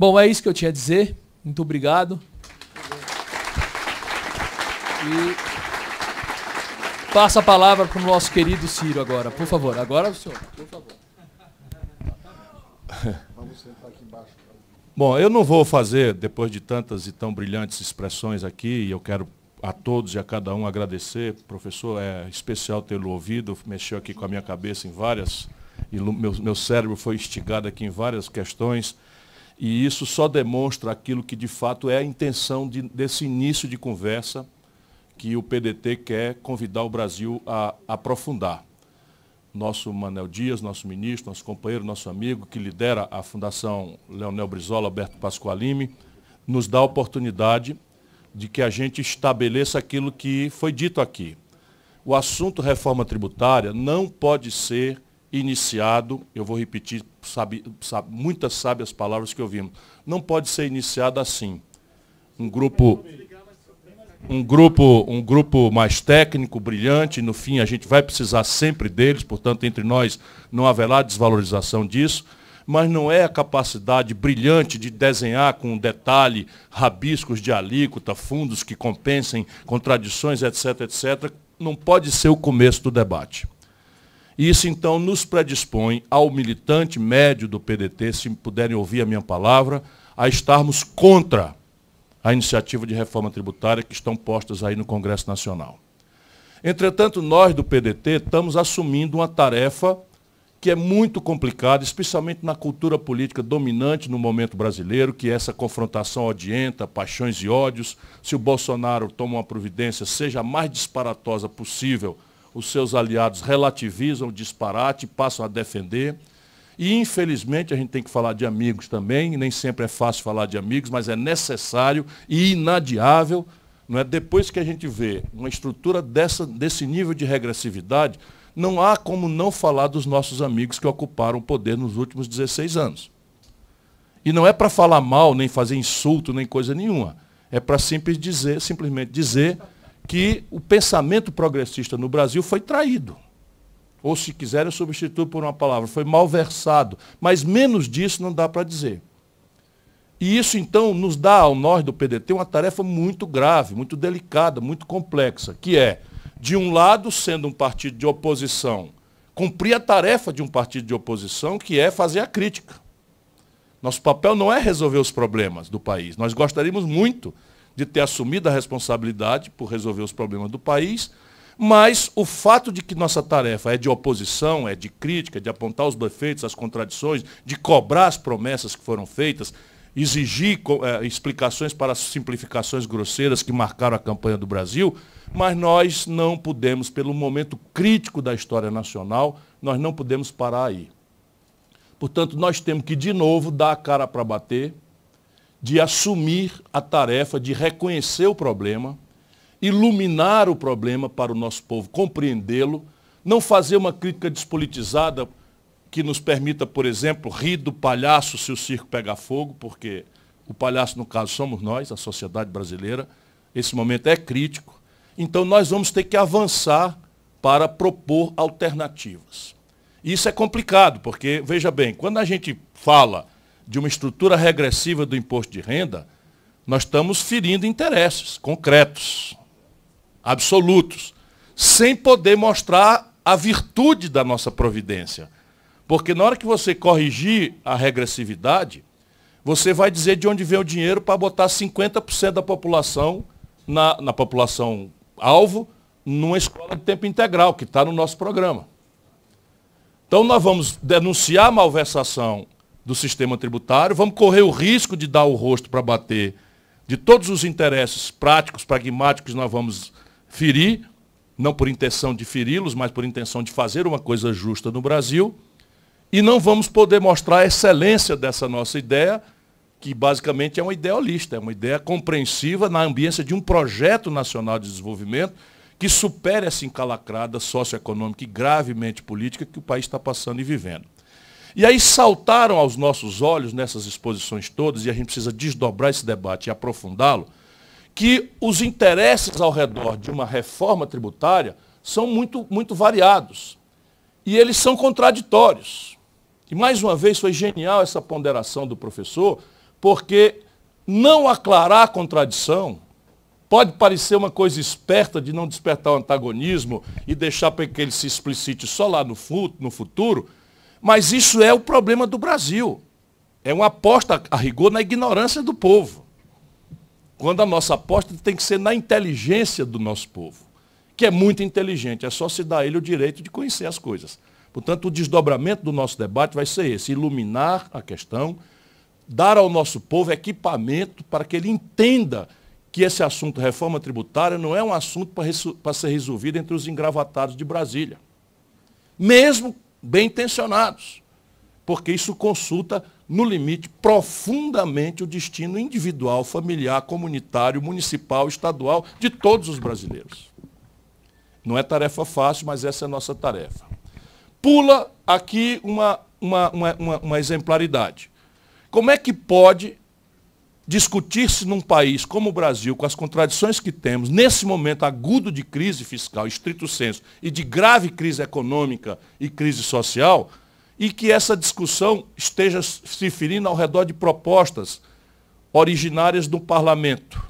Bom, é isso que eu tinha a dizer. Muito obrigado. E passo a palavra para o nosso querido Ciro agora, por favor. Agora é o senhor, por favor. Vamos sentar aqui embaixo. Bom, eu não vou fazer, depois de tantas e tão brilhantes expressões aqui, e eu quero a todos e a cada um agradecer. Professor, é especial tê-lo ouvido, mexeu aqui com a minha cabeça em várias, e meu, meu cérebro foi instigado aqui em várias questões. E isso só demonstra aquilo que de fato é a intenção de, desse início de conversa que o PDT quer convidar o Brasil a aprofundar. Nosso Manel Dias, nosso ministro, nosso companheiro, nosso amigo, que lidera a Fundação Leonel Brizola, Alberto Pasqualini, nos dá a oportunidade de que a gente estabeleça aquilo que foi dito aqui. O assunto reforma tributária não pode ser iniciado, eu vou repetir sabe, sabe, muitas sábias palavras que ouvimos, não pode ser iniciado assim. Um grupo, um grupo, um grupo mais técnico, brilhante, no fim a gente vai precisar sempre deles, portanto, entre nós não haverá desvalorização disso, mas não é a capacidade brilhante de desenhar com detalhe rabiscos de alíquota, fundos que compensem contradições, etc, etc, não pode ser o começo do debate. Isso, então, nos predispõe ao militante médio do PDT, se puderem ouvir a minha palavra, a estarmos contra a iniciativa de reforma tributária que estão postas aí no Congresso Nacional. Entretanto, nós do PDT estamos assumindo uma tarefa que é muito complicada, especialmente na cultura política dominante no momento brasileiro, que é essa confrontação odienta, paixões e ódios. Se o Bolsonaro toma uma providência, seja a mais disparatosa possível os seus aliados relativizam o disparate, passam a defender. E, infelizmente, a gente tem que falar de amigos também, nem sempre é fácil falar de amigos, mas é necessário e inadiável. Não é? Depois que a gente vê uma estrutura dessa, desse nível de regressividade, não há como não falar dos nossos amigos que ocuparam o poder nos últimos 16 anos. E não é para falar mal, nem fazer insulto, nem coisa nenhuma. É para simples dizer, simplesmente dizer que o pensamento progressista no Brasil foi traído. Ou, se quiser, eu substituo por uma palavra, foi malversado. Mas menos disso não dá para dizer. E isso, então, nos dá ao nós do PDT uma tarefa muito grave, muito delicada, muito complexa, que é, de um lado, sendo um partido de oposição, cumprir a tarefa de um partido de oposição, que é fazer a crítica. Nosso papel não é resolver os problemas do país. Nós gostaríamos muito de ter assumido a responsabilidade por resolver os problemas do país, mas o fato de que nossa tarefa é de oposição, é de crítica, de apontar os defeitos, as contradições, de cobrar as promessas que foram feitas, exigir é, explicações para as simplificações grosseiras que marcaram a campanha do Brasil, mas nós não podemos, pelo momento crítico da história nacional, nós não podemos parar aí. Portanto, nós temos que, de novo, dar a cara para bater, de assumir a tarefa de reconhecer o problema, iluminar o problema para o nosso povo, compreendê-lo, não fazer uma crítica despolitizada que nos permita, por exemplo, rir do palhaço se o circo pegar fogo, porque o palhaço, no caso, somos nós, a sociedade brasileira. Esse momento é crítico. Então, nós vamos ter que avançar para propor alternativas. Isso é complicado, porque, veja bem, quando a gente fala de uma estrutura regressiva do imposto de renda, nós estamos ferindo interesses concretos, absolutos, sem poder mostrar a virtude da nossa providência. Porque na hora que você corrigir a regressividade, você vai dizer de onde vem o dinheiro para botar 50% da população, na, na população alvo, numa escola de tempo integral, que está no nosso programa. Então nós vamos denunciar a malversação do sistema tributário, vamos correr o risco de dar o rosto para bater de todos os interesses práticos, pragmáticos nós vamos ferir, não por intenção de feri-los, mas por intenção de fazer uma coisa justa no Brasil, e não vamos poder mostrar a excelência dessa nossa ideia, que basicamente é uma idealista, é uma ideia compreensiva na ambiência de um projeto nacional de desenvolvimento que supere essa encalacrada socioeconômica e gravemente política que o país está passando e vivendo. E aí saltaram aos nossos olhos, nessas exposições todas, e a gente precisa desdobrar esse debate e aprofundá-lo, que os interesses ao redor de uma reforma tributária são muito, muito variados. E eles são contraditórios. E mais uma vez foi genial essa ponderação do professor, porque não aclarar a contradição pode parecer uma coisa esperta de não despertar o antagonismo e deixar para que ele se explicite só lá no futuro mas isso é o problema do Brasil. É uma aposta, a rigor, na ignorância do povo. Quando a nossa aposta tem que ser na inteligência do nosso povo, que é muito inteligente, é só se dar a ele o direito de conhecer as coisas. Portanto, o desdobramento do nosso debate vai ser esse: iluminar a questão, dar ao nosso povo equipamento para que ele entenda que esse assunto, reforma tributária, não é um assunto para ser resolvido entre os engravatados de Brasília. Mesmo bem intencionados, porque isso consulta, no limite, profundamente o destino individual, familiar, comunitário, municipal, estadual de todos os brasileiros. Não é tarefa fácil, mas essa é a nossa tarefa. Pula aqui uma, uma, uma, uma, uma exemplaridade. Como é que pode discutir-se num país como o Brasil, com as contradições que temos, nesse momento agudo de crise fiscal, estrito senso, e de grave crise econômica e crise social, e que essa discussão esteja se ferindo ao redor de propostas originárias do parlamento.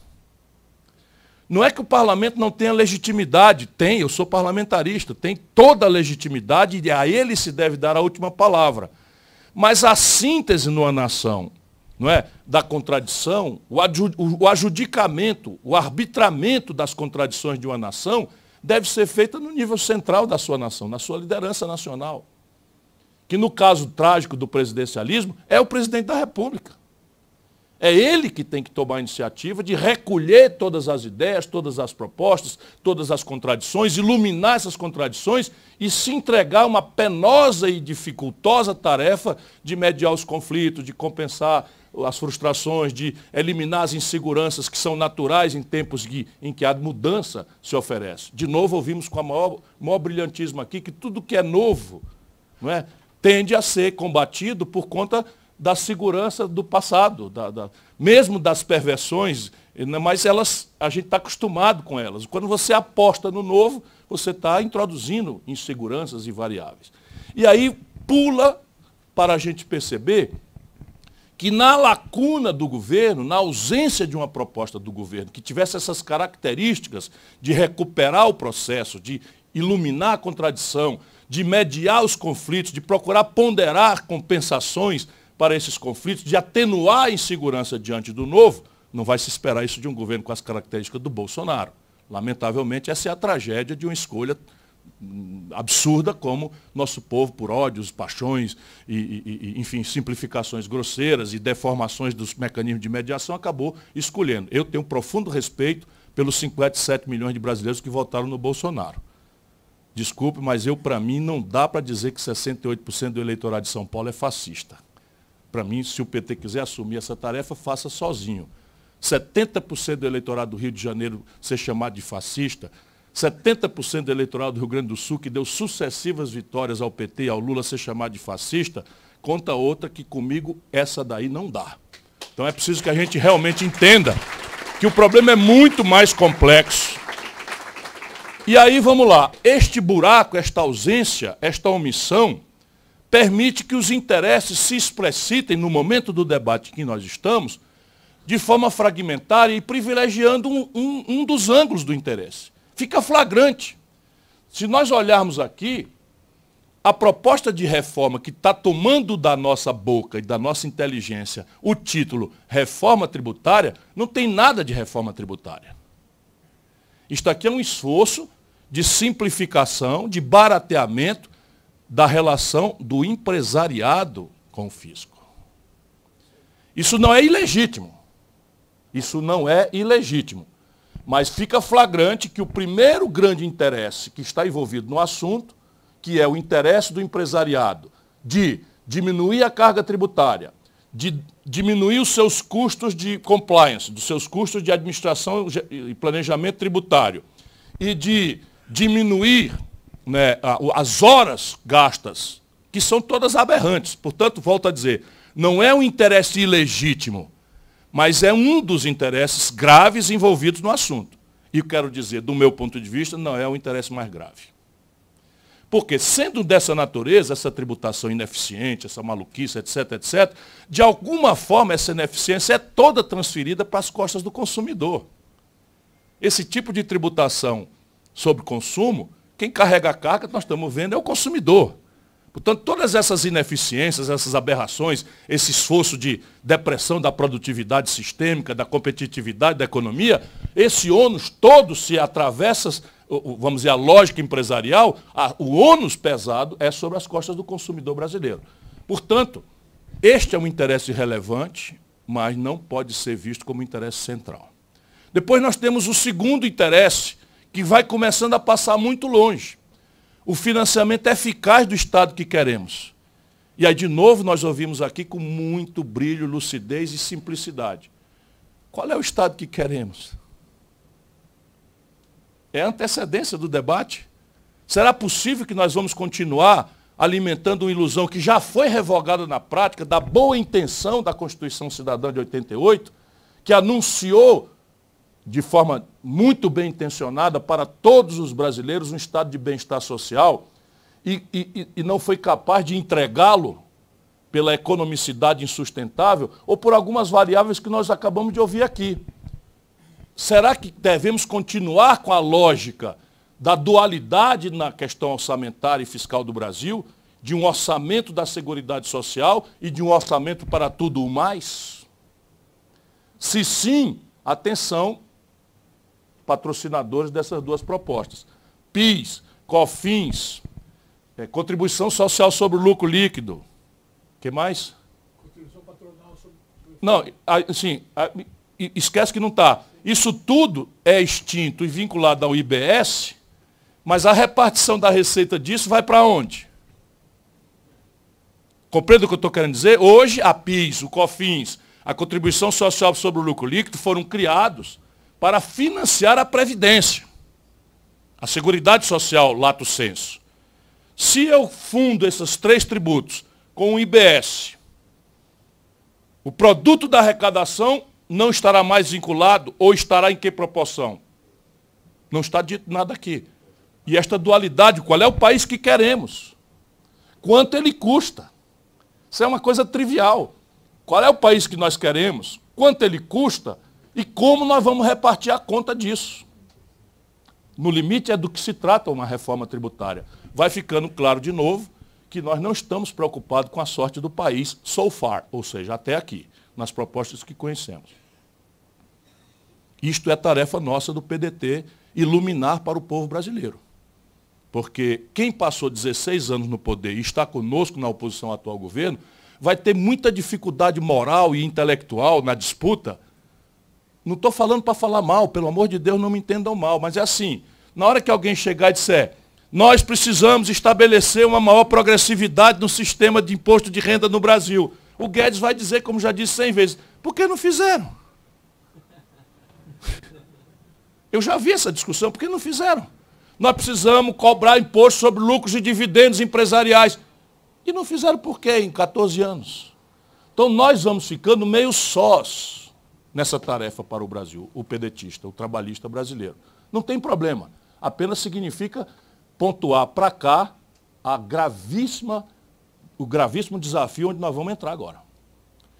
Não é que o parlamento não tenha legitimidade, tem, eu sou parlamentarista, tem toda a legitimidade e a ele se deve dar a última palavra. Mas a síntese numa nação não é, da contradição, o, o, o adjudicamento, o arbitramento das contradições de uma nação deve ser feita no nível central da sua nação, na sua liderança nacional. Que no caso trágico do presidencialismo, é o presidente da República. É ele que tem que tomar a iniciativa de recolher todas as ideias, todas as propostas, todas as contradições, iluminar essas contradições e se entregar a uma penosa e dificultosa tarefa de mediar os conflitos, de compensar as frustrações, de eliminar as inseguranças que são naturais em tempos de, em que a mudança se oferece. De novo, ouvimos com o maior, maior brilhantismo aqui que tudo que é novo não é, tende a ser combatido por conta da segurança do passado, da, da, mesmo das perversões, né, mas elas, a gente está acostumado com elas. Quando você aposta no novo, você está introduzindo inseguranças e variáveis. E aí pula para a gente perceber que na lacuna do governo, na ausência de uma proposta do governo que tivesse essas características de recuperar o processo, de iluminar a contradição, de mediar os conflitos, de procurar ponderar compensações para esses conflitos, de atenuar a insegurança diante do novo, não vai se esperar isso de um governo com as características do Bolsonaro. Lamentavelmente, essa é a tragédia de uma escolha absurda como nosso povo, por ódios, paixões e, e, e, enfim, simplificações grosseiras e deformações dos mecanismos de mediação, acabou escolhendo. Eu tenho um profundo respeito pelos 57 milhões de brasileiros que votaram no Bolsonaro. Desculpe, mas eu, para mim, não dá para dizer que 68% do eleitorado de São Paulo é fascista. Para mim, se o PT quiser assumir essa tarefa, faça sozinho. 70% do eleitorado do Rio de Janeiro ser chamado de fascista, 70% do eleitorado do Rio Grande do Sul, que deu sucessivas vitórias ao PT e ao Lula ser chamado de fascista, conta outra que comigo essa daí não dá. Então é preciso que a gente realmente entenda que o problema é muito mais complexo. E aí vamos lá, este buraco, esta ausência, esta omissão, permite que os interesses se explicitem no momento do debate que nós estamos, de forma fragmentária e privilegiando um, um, um dos ângulos do interesse fica flagrante. Se nós olharmos aqui, a proposta de reforma que está tomando da nossa boca e da nossa inteligência o título reforma tributária, não tem nada de reforma tributária. Isto aqui é um esforço de simplificação, de barateamento da relação do empresariado com o fisco. Isso não é ilegítimo. Isso não é ilegítimo. Mas fica flagrante que o primeiro grande interesse que está envolvido no assunto, que é o interesse do empresariado de diminuir a carga tributária, de diminuir os seus custos de compliance, dos seus custos de administração e planejamento tributário, e de diminuir né, as horas gastas, que são todas aberrantes. Portanto, volto a dizer, não é um interesse ilegítimo, mas é um dos interesses graves envolvidos no assunto. E quero dizer, do meu ponto de vista, não é o interesse mais grave. Porque, sendo dessa natureza, essa tributação ineficiente, essa maluquice, etc., etc., de alguma forma essa ineficiência é toda transferida para as costas do consumidor. Esse tipo de tributação sobre consumo, quem carrega a carga, nós estamos vendo, é o consumidor. Portanto, todas essas ineficiências, essas aberrações, esse esforço de depressão da produtividade sistêmica, da competitividade da economia, esse ônus todo se atravessa, vamos dizer, a lógica empresarial, a, o ônus pesado é sobre as costas do consumidor brasileiro. Portanto, este é um interesse relevante, mas não pode ser visto como interesse central. Depois nós temos o segundo interesse, que vai começando a passar muito longe o financiamento eficaz do Estado que queremos. E aí, de novo, nós ouvimos aqui com muito brilho, lucidez e simplicidade. Qual é o Estado que queremos? É a antecedência do debate? Será possível que nós vamos continuar alimentando uma ilusão que já foi revogada na prática da boa intenção da Constituição Cidadã de 88, que anunciou de forma muito bem intencionada para todos os brasileiros um estado de bem-estar social e, e, e, não foi capaz de entregá-lo pela economicidade insustentável ou por algumas variáveis que nós acabamos de ouvir aqui. Será que devemos continuar com a lógica da dualidade na questão orçamentária e fiscal do Brasil, de um orçamento da Seguridade Social e de um orçamento para tudo o mais? Se sim, atenção, patrocinadores dessas duas propostas. PIS, COFINS, é, contribuição social sobre o lucro líquido. que mais? Contribuição patronal sobre... Não, assim, esquece que não está. Isso tudo é extinto e vinculado ao IBS, mas a repartição da receita disso vai para onde? Compreende o que eu estou querendo dizer? Hoje, a PIS, o COFINS, a contribuição social sobre o lucro líquido foram criados para financiar a Previdência, a Seguridade Social, lato senso. Se eu fundo esses três tributos com o IBS, o produto da arrecadação não estará mais vinculado ou estará em que proporção? Não está dito nada aqui. E esta dualidade, qual é o país que queremos? Quanto ele custa? Isso é uma coisa trivial. Qual é o país que nós queremos? Quanto ele custa? E como nós vamos repartir a conta disso? No limite é do que se trata uma reforma tributária. Vai ficando claro de novo que nós não estamos preocupados com a sorte do país so far, ou seja, até aqui, nas propostas que conhecemos. Isto é tarefa nossa do PDT iluminar para o povo brasileiro. Porque quem passou 16 anos no poder e está conosco na oposição ao atual governo, vai ter muita dificuldade moral e intelectual na disputa não estou falando para falar mal, pelo amor de Deus, não me entendam mal, mas é assim. Na hora que alguém chegar e disser, nós precisamos estabelecer uma maior progressividade no sistema de imposto de renda no Brasil. O Guedes vai dizer, como já disse cem vezes, por que não fizeram? Eu já vi essa discussão, por que não fizeram? Nós precisamos cobrar imposto sobre lucros e dividendos empresariais. E não fizeram por quê em 14 anos? Então nós vamos ficando meio sós nessa tarefa para o Brasil, o pedetista, o trabalhista brasileiro. Não tem problema. Apenas significa pontuar para cá a gravíssima, o gravíssimo desafio onde nós vamos entrar agora.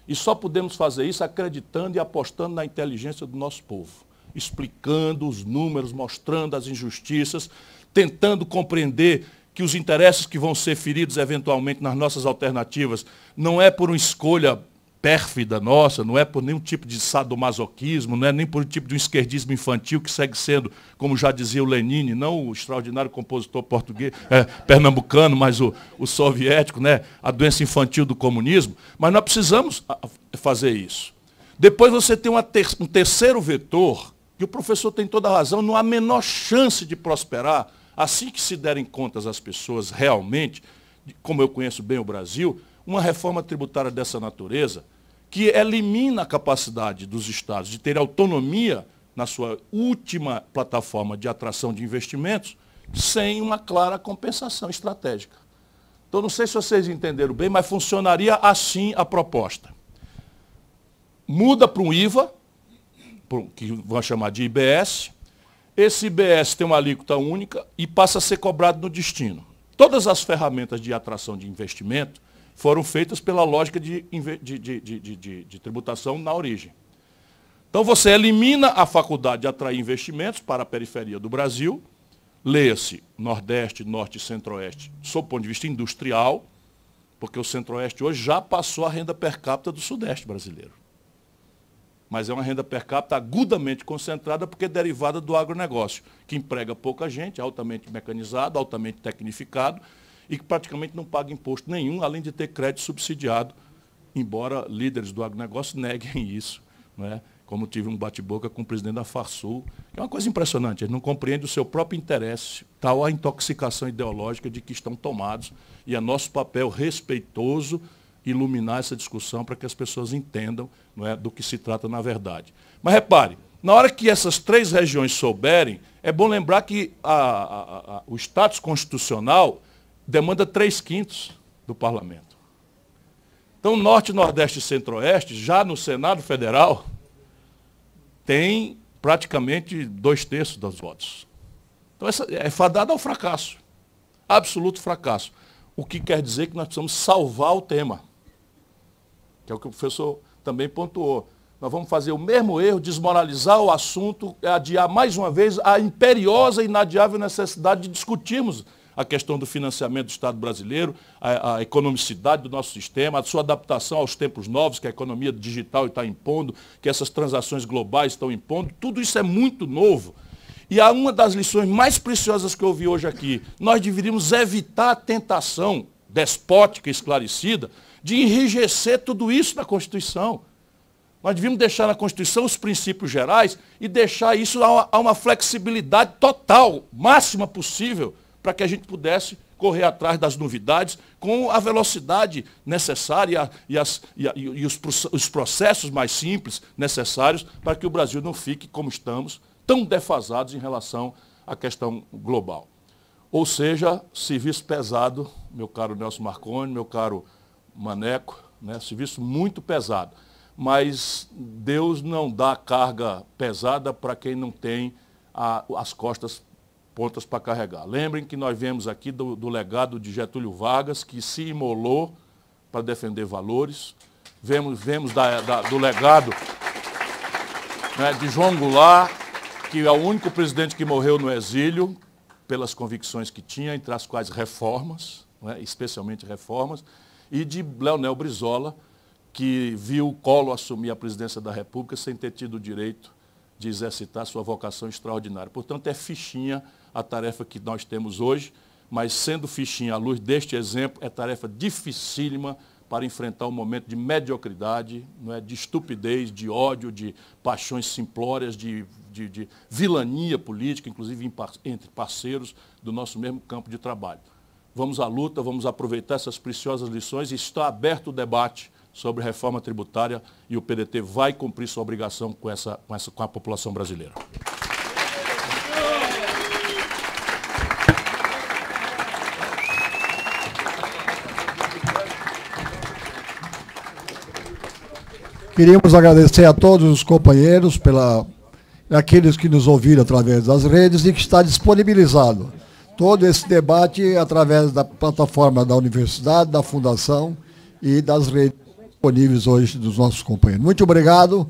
E só podemos fazer isso acreditando e apostando na inteligência do nosso povo, explicando os números, mostrando as injustiças, tentando compreender que os interesses que vão ser feridos eventualmente nas nossas alternativas não é por uma escolha pérfida nossa, não é por nenhum tipo de sadomasoquismo, não é nem por um tipo de um esquerdismo infantil que segue sendo, como já dizia o Lenine, não o extraordinário compositor português, é, pernambucano, mas o, o soviético, né? a doença infantil do comunismo, mas nós precisamos fazer isso. Depois você tem ter, um terceiro vetor, que o professor tem toda a razão, não há a menor chance de prosperar assim que se derem contas as pessoas realmente, como eu conheço bem o Brasil, uma reforma tributária dessa natureza, que elimina a capacidade dos estados de ter autonomia na sua última plataforma de atração de investimentos, sem uma clara compensação estratégica. Então, não sei se vocês entenderam bem, mas funcionaria assim a proposta. Muda para um IVA, que vão chamar de IBS. Esse IBS tem uma alíquota única e passa a ser cobrado no destino. Todas as ferramentas de atração de investimento foram feitas pela lógica de, de, de, de tributação na origem. Então você elimina a faculdade de atrair investimentos para a periferia do Brasil, leia-se Nordeste, Norte e Centro-Oeste, sob o ponto de vista industrial, porque o Centro-Oeste hoje já passou a renda per capita do Sudeste brasileiro. Mas é uma renda per capita agudamente concentrada porque é derivada do agronegócio, que emprega pouca gente, altamente mecanizado, altamente tecnificado, e que praticamente não paga imposto nenhum, além de ter crédito subsidiado, embora líderes do agronegócio neguem isso. Né? Como tive um bate-boca com o presidente da Farsul, que é uma coisa impressionante, eles não compreendem o seu próprio interesse, tal a intoxicação ideológica de que estão tomados, e é nosso papel respeitoso iluminar essa discussão para que as pessoas entendam não é, do que se trata na verdade. Mas repare, na hora que essas três regiões souberem, é bom lembrar que a, a, a, o status constitucional demanda três quintos do parlamento. Então, Norte, Nordeste e Centro-Oeste, já no Senado Federal, tem praticamente dois terços dos votos. Então, essa é fadada ao fracasso. Absoluto fracasso. O que quer dizer que nós precisamos salvar o tema. Que é o que o professor também pontuou. Nós vamos fazer o mesmo erro, desmoralizar o assunto, adiar mais uma vez a imperiosa e inadiável necessidade de discutirmos a questão do financiamento do Estado brasileiro, a, a economicidade do nosso sistema, a sua adaptação aos tempos novos que a economia digital está impondo, que essas transações globais estão impondo, tudo isso é muito novo. E há uma das lições mais preciosas que eu ouvi hoje aqui. Nós deveríamos evitar a tentação despótica e esclarecida de enrijecer tudo isso na Constituição. Nós devíamos deixar na Constituição os princípios gerais e deixar isso a uma, a uma flexibilidade total, máxima possível, para que a gente pudesse correr atrás das novidades com a velocidade necessária e, as, e, a, e os, os processos mais simples necessários para que o Brasil não fique, como estamos, tão defasados em relação à questão global. Ou seja, serviço pesado, meu caro Nelson Marconi, meu caro Maneco, né? serviço muito pesado. Mas Deus não dá carga pesada para quem não tem a, as costas pontas para carregar. Lembrem que nós vemos aqui do, do legado de Getúlio Vargas, que se imolou para defender valores. Vemos, vemos da, da, do legado né, de João Goulart, que é o único presidente que morreu no exílio, pelas convicções que tinha, entre as quais reformas, né, especialmente reformas, e de Leonel Brizola, que viu o Colo assumir a presidência da República sem ter tido o direito de exercitar sua vocação extraordinária. Portanto, é fichinha a tarefa que nós temos hoje, mas sendo fichinha à luz deste exemplo, é tarefa dificílima para enfrentar um momento de mediocridade, não é? de estupidez, de ódio, de paixões simplórias, de, de, de vilania política, inclusive entre parceiros do nosso mesmo campo de trabalho. Vamos à luta, vamos aproveitar essas preciosas lições e está aberto o debate sobre reforma tributária e o PDT vai cumprir sua obrigação com, essa, com, essa, com a população brasileira. Queríamos agradecer a todos os companheiros, pela, aqueles que nos ouviram através das redes e que está disponibilizado todo esse debate através da plataforma da universidade, da fundação e das redes disponíveis hoje dos nossos companheiros. Muito obrigado